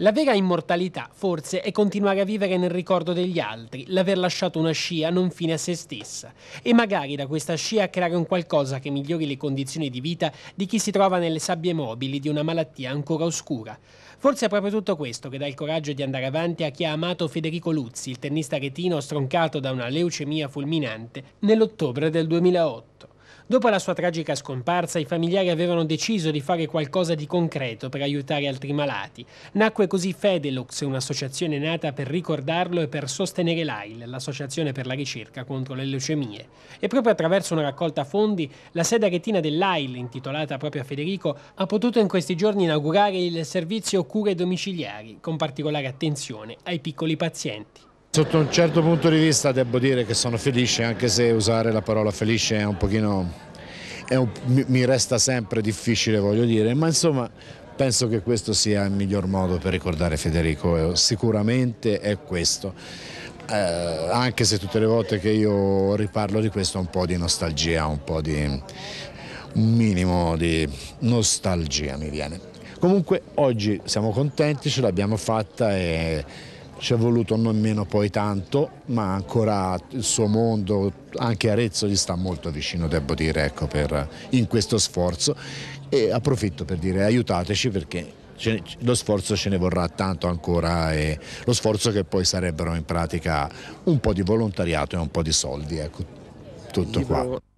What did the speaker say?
La vera immortalità, forse, è continuare a vivere nel ricordo degli altri, l'aver lasciato una scia non fine a se stessa, e magari da questa scia creare un qualcosa che migliori le condizioni di vita di chi si trova nelle sabbie mobili di una malattia ancora oscura. Forse è proprio tutto questo che dà il coraggio di andare avanti a chi ha amato Federico Luzzi, il tennista retino stroncato da una leucemia fulminante, nell'ottobre del 2008. Dopo la sua tragica scomparsa, i familiari avevano deciso di fare qualcosa di concreto per aiutare altri malati. Nacque così Fedelux, un'associazione nata per ricordarlo e per sostenere l'AIL, l'Associazione per la ricerca contro le leucemie. E proprio attraverso una raccolta fondi, la sede retina dell'AIL, intitolata proprio a Federico, ha potuto in questi giorni inaugurare il servizio cure domiciliari, con particolare attenzione ai piccoli pazienti. Sotto un certo punto di vista devo dire che sono felice, anche se usare la parola felice è un pochino... È un, mi resta sempre difficile, voglio dire, ma insomma penso che questo sia il miglior modo per ricordare Federico, eh, sicuramente è questo. Eh, anche se tutte le volte che io riparlo di questo un po' di nostalgia, un po' di un minimo di nostalgia mi viene. Comunque oggi siamo contenti, ce l'abbiamo fatta e ci è voluto nemmeno poi tanto, ma ancora il suo mondo, anche Arezzo gli sta molto vicino, devo dire, ecco, per, in questo sforzo e approfitto per dire aiutateci perché ce, lo sforzo ce ne vorrà tanto ancora e lo sforzo che poi sarebbero in pratica un po' di volontariato e un po' di soldi, ecco, tutto qua.